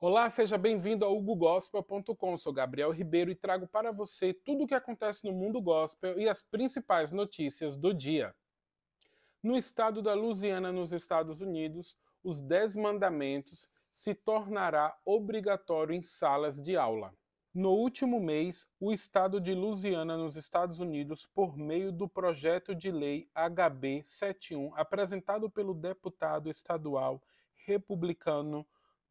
Olá, seja bem-vindo ao hugogospel.com. Sou Gabriel Ribeiro e trago para você tudo o que acontece no mundo gospel e as principais notícias do dia. No estado da Louisiana, nos Estados Unidos, os Dez Mandamentos se tornará obrigatório em salas de aula. No último mês, o estado de Louisiana, nos Estados Unidos, por meio do projeto de lei HB 71, apresentado pelo deputado estadual republicano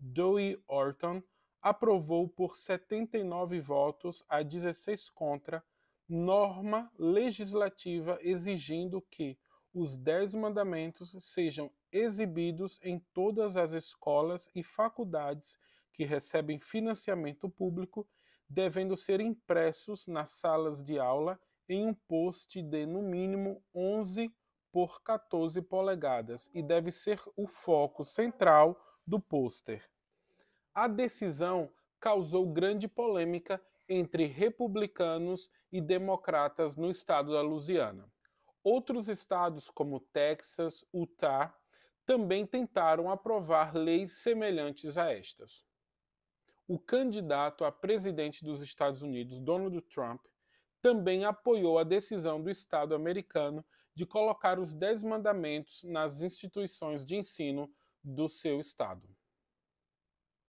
Dewey Orton aprovou por 79 votos a 16 contra norma legislativa exigindo que os Dez Mandamentos sejam exibidos em todas as escolas e faculdades que recebem financiamento público, devendo ser impressos nas salas de aula em um poste de no mínimo 11 por 14 polegadas e deve ser o foco central do pôster. A decisão causou grande polêmica entre republicanos e democratas no estado da Louisiana. Outros estados, como Texas, Utah, também tentaram aprovar leis semelhantes a estas. O candidato a presidente dos Estados Unidos, Donald Trump, também apoiou a decisão do Estado americano de colocar os Dez Mandamentos nas instituições de ensino do seu Estado.